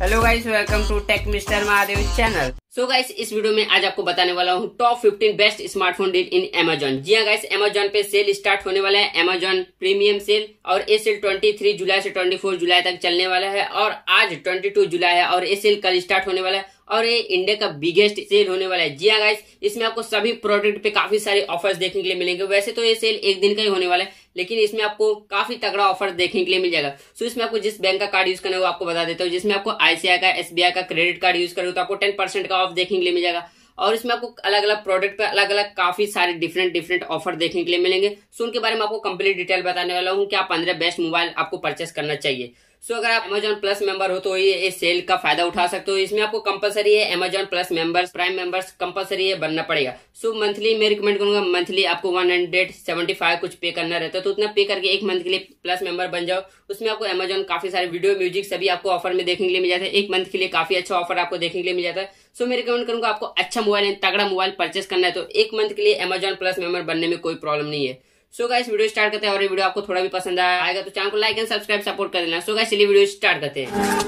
hello guys welcome to tech mister Mahadev channel so guys इस video में आज आपको बताने वाला हूँ top 15 best smartphone deal in Amazon जी हाँ गाइस एमेजोन पे सेल स्टार्ट होने वाला है एमेजॉन प्रीमियम सेल और ये सेल 23 जुलाई से 24 जुलाई तक चलने वाला है और आज 22 जुलाई है और ये सेल कल स्टार्ट होने वाला है और ये इंडिया का बिगेस्ट सेल होने वाला है जी हाँ गाइस इसमें आपको सभी प्रोडक्ट पे काफी सारे ऑफर्स देखने के लिए मिलेंगे वैसे तो ये सेल एक दिन का ही होने वाला है लेकिन इसमें आपको काफी तगड़ा ऑफर देखने के लिए मिल जाएगा सो इसमें आपको जिस बैंक का कार्ड यूज करना है वो आपको बता देता हूँ जिसमें आपको आईसीआई का एसबीआई का क्रेडिट कार्ड यूज करोगे तो आपको टेन परसेंट का ऑफ देखने के लिए मिल जाएगा और इसमें आपको अलग अलग प्रोडक्ट पे अलग अलग काफी सारे डिफरेंट डिफरेंट ऑफर देखने के लिए मिलेंगे सो उनके बारे में आपको कंप्लीट डिटेल बताने वाला हूँ कि आप पंद्रह बेस्ट मोबाइल आपको परचेस करना चाहिए सो अगर आप अमेजोन प्लस मेंबर हो तो ये इस सेल का फायदा उठा सकते हो इसमें आपको कंपलसरी है Amazon plus members prime members compulsory है बनना पड़ेगा सो so, मंथली मैं रिकमेंड करूंगा मंथली आपको 175 कुछ पे करना रहता है तो उतना पे करके एक मंथ के लिए प्लस मेंबर बन जाओ उसमें आपको अमेजोन काफी सारे वीडियो म्यूजिक सभी आपको ऑफर में देखने के लिए मिल जाता है एक मंथ के लिए काफी अच्छा ऑफर आपको देखने के लिए मिल जाता है सो मैं रिकमेंड करूंगा आपको अच्छा मोबाइल तगड़ा मोबाइल परचेस करना है तो एक मंथ के लिए अमेजोन प्लस मेंबर बनने में कोई प्रॉब्लम नहीं है सो गाइस वीडियो स्टार्ट करते हैं और ये वीडियो आपको थोड़ा भी पसंद आएगा तो चैनल को लाइक एंड सब्सक्राइब सपोर्ट कर देना सो गाइस चलिए वीडियो स्टार्ट करते हैं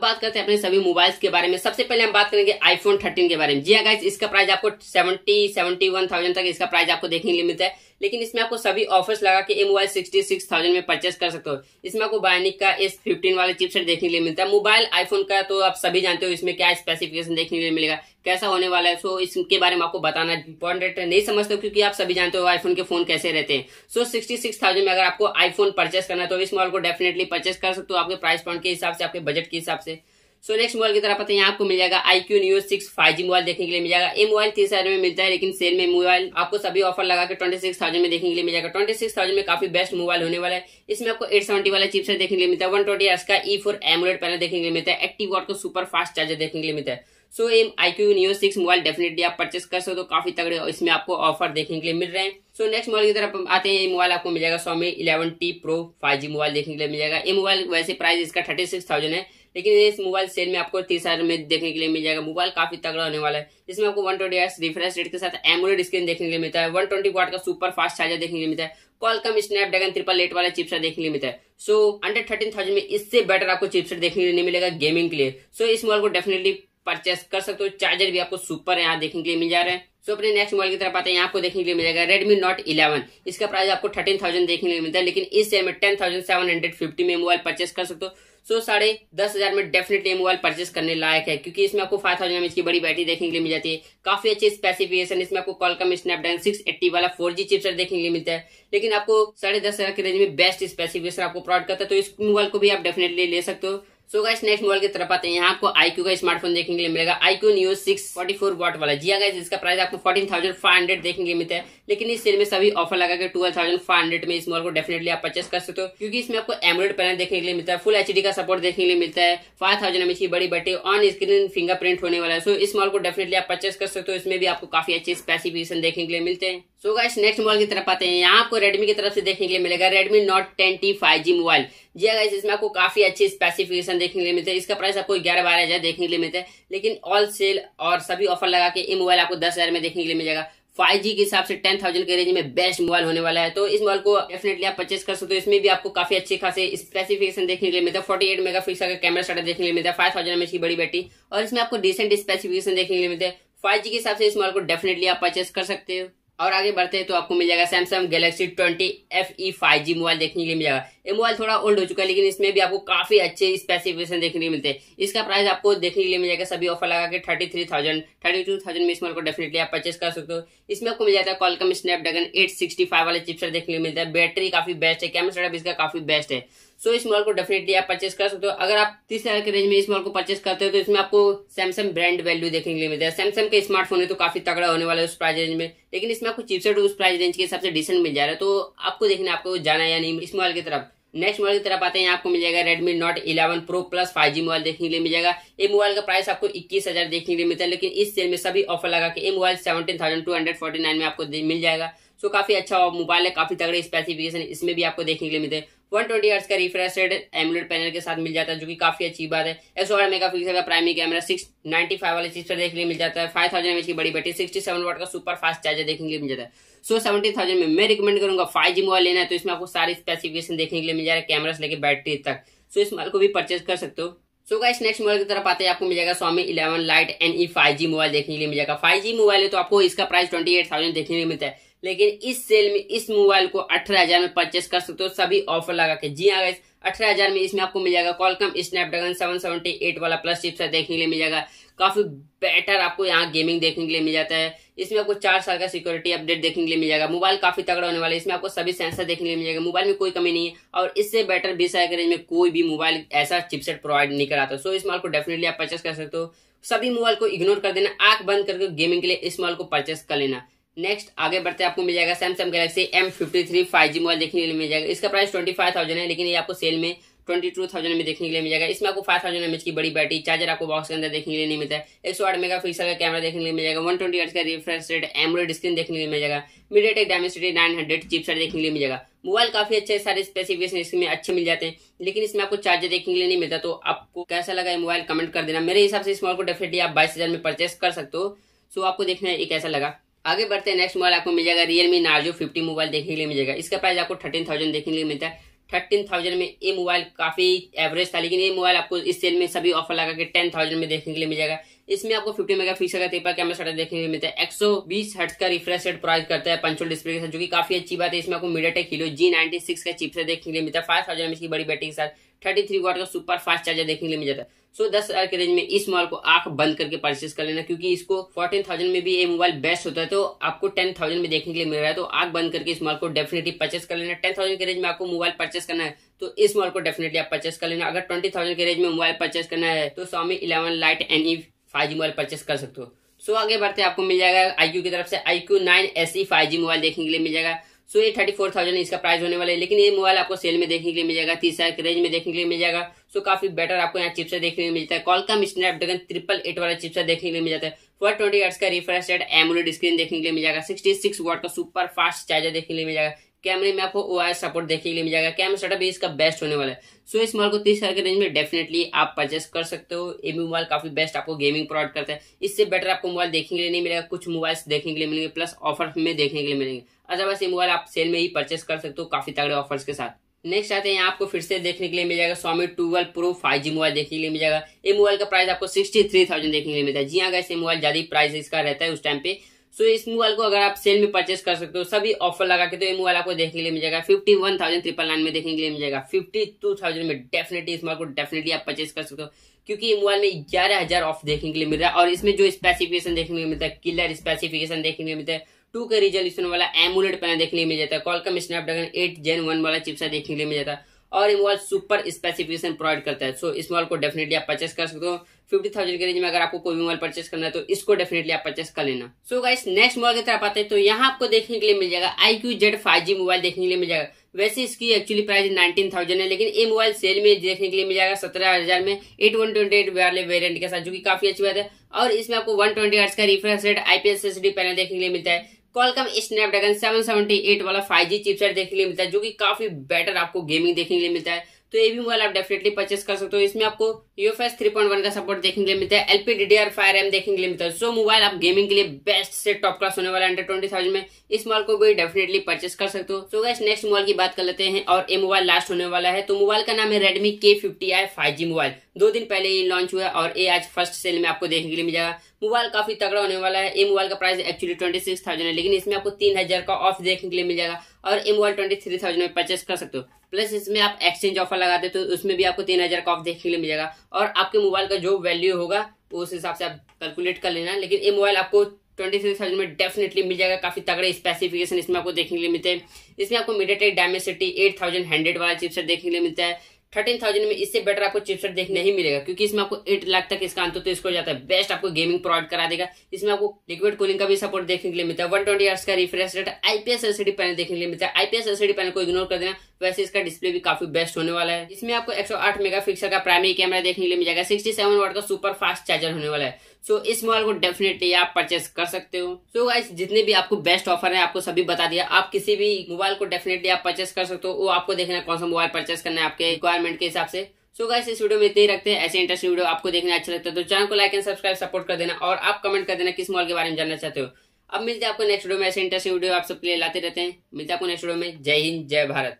बात करते हैं अपने सभी मोबाइल्स के बारे में सबसे पहले हम बात करेंगे आईफोन 13 के बारे में जी हाँ गाइस इसका प्राइस आपको 70 71,000 थाउजेंड तक इसका प्राइस आपको देखने के लिए मिलता है लेकिन इसमें आपको सभी ऑफर्स लगा के मोबाइल सिक्सटी सिक्स थाउजेंड में परचेस कर सकते हो इसमें आपको बायनिक का एस फिफ्टीन वाला चिपसेट देखने के लिए मिलता है मोबाइल आईफोन का तो आप सभी जानते हो इसमें क्या स्पेसिफिकेशन देखने के लिए मिलेगा कैसा होने वाला है सो इसके बारे में आपको बताना इंपॉर्टेंट नहीं समझते हो क्योंकि आप सभी जानते हो आईफोन के फोन कैसे रहते हैं सो सिक्सटी सिक्स थाउजेंड में अगर आपको आईफोन परचेस करना है तो इस मॉडल को डेफिनेटली परचेस कर सकते हो आपके प्राइस पॉइंट के हिसाब से आपके बजट के हिसाब से सो नेक्स्ट मोबाइल की तरफ आते हैं आपको मिल जाएगा आई iQOO Neo six five G mobile देखने के लिए मिल जाएगा ये मोबाइल तीस हजार में मिलता है लेकिन सेल में मोबाइल आपको सभी ऑफर लगा के ट्वेंटी सिक्स थाउजेंड में देखने के लिए मिल जाएगा ट्वेंटी सिक्स थाउजेंड में काफी बेस्ट मोबाइल होने वाला है इसमें आपको एट सेवेंटी वाला चिप देखने के लिए मिलता है वन ट्वेंटी का ई फोर एमोलेट पैनल देखने के लिए मिलता है एक्टिव वॉट को सुपर फास्ट चार्जर देखने के लिए मिलता है so M iQOO Neo six mobile definitely आप परचेस कर सकते हो काफी तगड़े और इसमें आपको ऑफर देखने के लिए मिल रहे हैं सो नेक्स्ट मोबाइल की तरफ आते हैं ये मोबाइल आपको मिल जाएगा Xiaomi eleven T pro five G mobile देखने के लिए मिल जाएगा ये मोबाइल वैसे प्राइस इसका थर्टी सिक्स थाउजेंड है लेकिन इस मोबाइल सेल में आपको तीस हजार में देखने के लिए मिल जाएगा मोबाइल काफी तगड़ा होने वाला है इसमें आपको वन ट्वेंटी रिफ्रेश रेट के साथ एमोलेड स्क्रीन देखने के लिए मिलता है वन ट्वेंटी वाट का सुपर फास्ट चार्जर देखने के लिए मिलता है कॉलकम स्नैपड्रैगन ट्रिपल एट वाला चिपसेट देखने के लिए मिलता है सो अंडर थर्टीन थाउजेंड में इससे बेटर आपको चिपसेट देखने के लिए नहीं मिलेगा गेमिंग के लिए सो इस मोबाइल को डेफिनेटली परचेस कर सकते हो चार्जर भी आपको सुपर यहाँ देखने के लिए मिल जा रहे हैं सो अपने नेक्स्ट मोबाइल की तरफ आते हैं यहाँ आपको देखने के लिए मिलेगा रेडमी नोट 11 इसका प्राइस आपको थर्टीन थाउजेंड देखने के लिए मिलता है लेकिन इस सेल में ten thousand seven hundred fifty में मोबाइल परचेस कर सकते हो सो साढ़े दस हजार में डेफिनेटली मोबाइल परचेस करने लायक है क्योंकि इसमें आपको फाइव थाउजेंड एम की बड़ी बैटरी देखने के लिए मिल जाती है काफी अच्छी स्पेसिफिकेशन इसमें आपको कॉलकम स्नैपड्रैगन सिक्स एट्टी वाला फोर जी चिपसेट देखने के लिए मिलता है लेकिन आपको साढ़े दस हजार के रेंज में बेस्ट स्पेसिफिकेशन आपको प्रोवाइड करता है तो इस मोबाइल को भी आप डेफिनेटली ले सकते हो सो गाइस नेक्स्ट मॉडल की तरफ आते हैं यहाँ आपको आईक्यू का स्मार्टफोन देखने के लिए मिलेगा Q Neo six forty four watt वाला जी गाइस हाँ इसका प्राइस आपको फोर्टीन थाउजेंड फाइव हंड्रेड देखने के लिए मिलता है लेकिन इस सेल में सभी ऑफर लगा के ट्वेल्व थाउजेंड फाइव हंड्रेड में इस मॉडल को डेफिनेटली आप परचेस कर सकते हो क्योंकि इसमें आपको एमरोड पैनल देखने के लिए मिलता है फुल एच का सपोर्ट देखने के लिए मिलता है फाइव थाउजेंड एम की बड़ी बटी ऑन स्क्रीन फिंगरप्रिंट होने वाला है सो इस मॉडल को डेफिनेटली आप परचेस कर सकते हो इसमें भी आपको काफी अच्छे स्पेसिफिकेशन देखने के लिए मिलते हैं सो गाइस नेक्स्ट मोबाइल की तरफ आते हैं यहाँ आपको रेडमी की तरफ से देखने के लिए मिलेगा Redmi note ten T five G mobile जी गाइस इसमें आपको काफी अच्छी स्पेसिफिकेशन देखने के लिए मिलते हैं इसका प्राइस आपको ग्यारह बारह हजार देखने के लिए मिलता है लेकिन ऑल सेल और सभी ऑफर लगा के ये मोबाइल आपको दस हजार में देखने के लिए मिल जाएगा फाइव जी के हिसाब से टेन थाउजेंड के रेंज में बेस्ट मोबाइल होने वाला है तो इस मोबाइल को डेफिनेटली आप परचेस कर सकते हो इसमें भी आपको काफी अच्छे खासे स्पेसिफिकेशन देखने के लिए मिलता है फोर्टी एट मेगा पिक्सल का कैमरा सेटअप देखने के लिए मिलता है फाइव थाउजेंड एम की बड़ी बैटरी और इसमें आपको डिसेंट स्पेसिफिकेशन देखने के लिए मिलते हैं फाइव जी के हिसाब से इस मोबाइल को डेफिनेटली आप परचेस कर सकते हो और आगे बढ़ते हैं तो आपको मिल जाएगा Samsung Galaxy twenty F E five G mobile देखने के लिए मिल जाएगा ये मोबाइल थोड़ा ओल्ड हो चुका है लेकिन इसमें भी आपको काफी अच्छे स्पेसिफिकेशन देखने के मिलते हैं इसका प्राइस आपको देखने के लिए मिल जाएगा सभी ऑफर लगा के thirty three thousand thirty two thousand में इस मोबाइल को डेफिनेटली आप परचेस कर सकते हो इसमें आपको मिल जाता है Qualcomm Snapdragon eight sixty five वाले चिपसेट देखने के लिए मिलता है बैटरी काफी बेस्ट है कैमरा सेटअप इसका काफी बेस्ट है सो इस मॉल को डेफिनेटली आप परचेस कर सकते हो अगर आप तीस हजार के रेंज में इस मॉल को परचेस करते हो तो इसमें आपको सैमसंग ब्रांड वैल्यू देखने के लिए मिलता है सैमसंग के स्मार्टफोन है तो काफी तगड़ा होने वाला है उस प्राइस रेंज में लेकिन इसमें आपको चिपसेट उस प्राइस रेंज के हिसाब से डिसेंट मिल जा रहा है तो आपको देखना आपको जाना या नहीं इस मॉल की तरफ नेक्स्ट मॉडल की तरफ आते हैं आपको मिल जाएगा Redmi note 11 pro plus 5G mobile देखने के लिए मिल जाएगा ये मोबाइल का प्राइस आपको इक्कीस हजार देखने के लिए मिलता है लेकिन इस सेल में सभी ऑफर लगा के ये mobile seventeen thousand two hundred forty nine में आपको मिल जाएगा सो काफी अच्छा मोबाइल है काफी तगड़े स्पेसिफिकेशन इसमें भी आपको देखने के लिए मिलते हैं वन ट्वेंटी का रिफ्रेश रेट एमुलेट पैनल के साथ मिल जाता है जो कि काफी अच्छी बात है एक सौ मेगा पिक्सल का primary camera six ninety five वाले चीज पर देखने मिल जाता है फाइव थाउजेंड की बड़ी बैटरी सिक्सटी सेवन वाट का सुपर फास्ट चार्जर देखने के लिए मिल जाता है सो सेवेंटी थाउजेंड में मैं रिकमेंड करूंगा फाइव जी मोबाइल लेना है तो इसमें आपको सारी स्पेसिफिकेशन देखने के लिए मिल जा रहा है कैमरा से लेकर बैटरी तक सो इस मोबाइल को भी परचेज कर सकते हो सो गाइस नेक्स्ट मोबाइल की तरफ आते हैं आपको मिल जाएगा Xiaomi eleven lite N E five G mobile देखने के लिए मिल जाएगा फाइव जी मोबाइल है तो आपको इसका प्राइस ट्वेंटी एट थाउजेंड देखने के लिए मिलता है लेकिन इस सेल में इस मोबाइल को अठारह हजार में परचेस कर सकते हो सभी ऑफर लगा के जी हाँ गैस अठारह हजार में इसमें आपको मिल जाएगा Qualcomm Snapdragon seven seventy eight वाला प्लस चिप्सर देखने के लिए मिल जाएगा काफी बेटर आपको यहाँ गेमिंग देखने के लिए मिल जाता है इसमें आपको चार साल का सिक्योरिटी अपडेट देखने के लिए मिल जाएगा मोबाइल काफी तगड़ा होने वाला है इसमें आपको सभी सेंसर देखने के लिए मिल जाएगा मोबाइल में कोई कमी नहीं है और इससे बेटर बीस हजार के रेंज में कोई भी मोबाइल ऐसा चिपसेट प्रोवाइड नहीं कराता सो इस मॉल को डेफिनेटली आप परचेस कर सकते हो सभी मोबाइल को इग्नोर कर देना आंख बंद करके गेमिंग के लिए इस मॉल को परचेस कर लेना नेक्स्ट आगे बढ़ते आपको मिल जाएगा Samsung Galaxy M fifty three five G mobile देखने के लिए मिल जाएगा इसका प्राइस ट्वेंटी फाइव थाउजेंड है लेकिन ये आपको सेल में ट्वेंटी टू थाउजेंड में देखने के लिए मिल जाएगा इसमें आपको फाइव थाउजेंड एमएच की बड़ी बैटरी चार्जर आपको बॉक्स के अंदर देखने के लिए नहीं मिलता है एक सौ आठ मेगा पिक्सल का कैमरा देखने के लिए मिल जाएगा वन ट्वेंटी का रिफ्रेश रेट एमरोड स्क्रीन देखने के लिए मिल जाएगा MediaTek Dimensity nine hundred chipset देखने के लिए मिल जाएगा मोबाइल काफी अच्छे सारे स्पेसिफिकेशन इसमें अच्छे मिल जाते हैं लेकिन इसमें आपको चार्जर देखने के लिए नहीं मिलता तो आपको कैसा लगा मोबाइल कमेंट कर देना मेरे हिसाब से इस मोबाइल को डेफिनेटली आप बाईस हजार में परचेस कर सकते हो सो आपको देखना है कैसा लगा आगे बढ़ते हैं नेक्स्ट मोबाइल आपको मिल जाएगा रियलमी नार्जो फिफ्टी मोबाइल देखने के लिए मिल जाएगा इसका प्राइस आपको थर्टीन थाउजेंड देखने के लिए मिलता है थर्टीन थाउजेंड में ये मोबाइल काफी एवरेज था लेकिन ये मोबाइल आपको इस सेल में सभी ऑफर लगा के टेन थाउजेंड में देखने के लिए मिल जाएगा इसमें आपको फिफ्टी मेगा पिक्सल का ट्रिपल कैमरा सेटअप देखने के लिए मिलता है एक सौ बीस हट का रिफ्रेश रेट प्राइस करता है पंचोल डिस्प्ले के साथ जो कि काफी अच्छी बात है इसमें आपको MediaTek Helio G ninety six का चिप से देखने के लिए मिलता है फाइव थाउजेंड में इसकी बड़ी बैटरी के साथ थर्टी थ्री वाट का सुपर फास्ट चार्जर देखने के लिए मिल जाता है सो दस हजार के रेंज में इस मोबाइल को आंख बंद करके परचेस कर लेना क्योंकि इसको फोर्टीन थाउजेंड में भी ये मोबाइल बेस्ट होता है तो आपको टेन थाउजेंड में देखने के लिए मिल रहा है तो आंख बंद करके इस मोबाइल को डेफिनेटली परचेस कर लेना टेन थाउजेंड के रेंज में आपको मोबाइल परचेस करना है तो इस मोबाइल को डेफिनेटली आप परचेस कर लेना अगर ट्वेंटी थाउजेंड के रेंज में मोबाइल परचेस करना है तो Xiaomi eleven lite N E five G mobile purchase कर सकते हो सो आगे बढ़ते आपको मिल जाएगा आईक्यू की तरफ से iQOO nine S E five G mobile देखने के लिए मिल जाएगा सो ये थर्टी फोर थाउजेंड इसका प्राइस होने वाला है लेकिन ये मोबाइल आपको सेल में देखने के लिए मिल जाएगा तीस हजार के रेंज में देखने के लिए मिल जाएगा तो काफी बेटर आपको यहाँ चिप्स देखने को मिलता है कॉलकम स्नैपड्रैगन ट्रिपल एट वाला चिप्स देखने के लिए मिल जाता है फोर ट्वेंटी का रिफ्रेश रेट एमुलेट स्क्रीन देखने के लिए मिल जाएगा सिक्सटी सिक्स वॉट का सुपर फास्ट चार्जर देखने के लिए मिल जाएगा कैमरे में आपको ओ सपोर्ट देखने के लिए मिल जाएगा कैमरा सेटअप भी इसका बेस्ट होने वाला है सो so, इस मोबाइल को तीस हजार के रेंज में डेफिनेटली आप परचेस कर सकते हो ये मोबाइल काफी बेस्ट आपको गेमिंग प्रोवाइड करता है इससे बेटर आपको मोबाइल देखने के लिए नहीं मिलेगा कुछ मोबाइल्स देखने के लिए मिलेंगे प्लस ऑफर में देखने के लिए मिलेंगे अदरवाइज ये मोबाइल आप सेल में ही परचेस कर सकते हो काफी तगड़े ऑफर्स के साथ नेक्स्ट आते हैं आपको फिर से देखने के लिए मिल जाएगा Xiaomi twelve pro five G mobile देखने के लिए मिल जाएगा ये मोबाइल का प्राइस आपको सिक्सटी थ्री थाउजेंड देखने के लिए मिलता है जी हाँ गैस ये मोबाइल ज्यादा प्राइस इसका रहता है उस टाइम पे सो इस मोबाइल को अगर आप सेल में परचेस कर सकते हो सभी ऑफर लगा के तो ये मोबाइल आपको देखने के लिए मिल जाएगा fifty one thousand triple nine में देखने के लिए मिल जाएगा फिफ्टी टू थाउजेंड में डेफिनेटली इस मोबाइल को डेफिनेटली आप परचेस कर सकते हो क्योंकि मोबाइल में ग्यारह हजार ऑफ देखने के लिए मिल रहा है और इसमें जो स्पेसिफिकेशन देखने को मिलता है किलर स्पेसिफिकेशन देखने को मिलता है टू का रिजोल्यूशन वाला एमुलेट पैनल देखने मिल जाता है Qualcomm Snapdragon eight gen one वाला चिपसा देखने के लिए मिल जाता है और इमोल सुपर स्पेसिफिकेशन प्रोवाइड करता है सो इस मॉल को डेफिनेटली आप परचेस कर सकते हो फिफ्टी थाउजेंड के रेंज में अगर आपको कोई भी मॉल परचेस करना है तो इसको डेफिनेटली आप परचेस कर लेना सो गाइस नेक्स्ट मॉल की तरफ आते हैं तो यहाँ आपको देखने के लिए मिल जाएगा आई Q Z five G mobile देखने के लिए मिल जाएगा वैसे इसकी एक्चुअली प्राइस नाइनटीन थाउजेंड है लेकिन ये मोबाइल सेल में देखने के लिए मिल जाएगा सत्रह हजार में एट वन ट्वेंटी एट वाले वेरियंट के साथ जो कि काफी अच्छी बात है और इसमें आपको वन ट्वेंटी का रिफ्रेश रेट आईपीएस पैनल देखने के लिए मिलता है कॉलकम स्नैपड्रैगन 778 वाला 5G चिपसेट देखने के लिए मिलता है जो कि काफी बेटर आपको गेमिंग देखने के लिए मिलता है तो ये भी मोबाइल आप डेफिनेटली परचेस कर सकते हो इसमें आपको यूएफएस थ्री पॉइंट वन का सपोर्ट देखने के लिए मिलता है एलपी फायर एम देखने के लिए मिलता है सो मोबाइल आप गेमिंग के लिए बेस्ट से टॉप क्लास होने वाला अंडर ट्वेंटी थाउजेंड में इस मोबाइल को भी डेफिनेटली परचेस कर सकते हो सो गैस नेक्स्ट मोबाइल की बात कर लेते हैं और ये मोबाइल लास्ट होने वाला है तो मोबाइल का नाम है Redmi K fifty I five G mobile दो दिन पहले ये लॉन्च हुआ और ये आज फर्स्ट सेल में आपको देखने के लिए मिल जाएगा मोबाइल काफी तगड़ा होने वाला है ये मोबाइल का price actually twenty six thousand है लेकिन इसमें आपको तीन हजार का ऑफ देखने के लिए मिल जाएगा और M one twenty three thousand में परचेस कर सकते हो प्लस इसमें आप एक्सचेंज ऑफर लगा दे तो उसमें भी आपको तीन हज़ार का ऑफ देखने के लिए मिलेगा और आपके मोबाइल का जो वैल्यू होगा उस हिसाब से आप कैलकुलेट कर लेना लेकिन ये मोबाइल आपको ट्वेंटी थ्री थाउजेंड में डेफिनेटली मिल जाएगा काफी तगड़े स्पेसिफिकेशन इसमें आपको देखने के लिए मिलते हैं इसमें आपको MediaTek Dimensity eight thousand hundred वाला चिपसेट देखने के लिए मिलता है थर्टीन थाउजेंड में इससे बेटर आपको चिपसेट देखने ही मिलेगा क्योंकि इसमें आपको एट लाख तक इसका अंतर तो स्कोर जाता है बेस्ट आपको गेमिंग प्रोवाइड करा देगा इसमें आपको लिक्विड कूलिंग का भी सपोर्ट देखने के लिए मिलता है वन ट्वेंटी का refresh rate IPS LCD panel देखने के लिए मिलता है आईपीएस एलसीडी पैनल को इग्नोर कर देना वैसे इसका डिस्प्ले भी काफी बेस्ट होने वाला है इसमें आपको एक मेगापिक्सल का प्राइमरी कैमरा देखने के लिए मिल जाएगा सिक्सटी वाट का सुपर फास्ट चार्जर होने वाला है सो so, इस मोबाइल को डेफिनेटली आप परचेस कर सकते हो सो so, गाइस जितने भी आपको बेस्ट ऑफर है आपको सभी बता दिया आप किसी भी मोबाइल को डेफिनेटली आप परचेस कर सकते हो वो आपको देखना कौन सा मोबाइल परचेस करना है आपके रिक्वायरमेंट के हिसाब से सो so गाइस इस वीडियो में इतने ही रखते हैं ऐसे इंटरेस्टिंग वीडियो आपको देखने अच्छा लगता है तो चैनल को लाइक एंड सब्सक्राइब सपोर्ट कर देना और आप कमेंट कर देना किस मॉल के बारे में जानना चाहते हो अब मिलते हैं आपको नेक्स्ट वीडियो में ऐसे इंटरेस्टिंग वीडियो आप सब लिए लाते रहते हैं मिलते हैं आपको नेक्स्ट वीडियो में जय हिंद जय भारत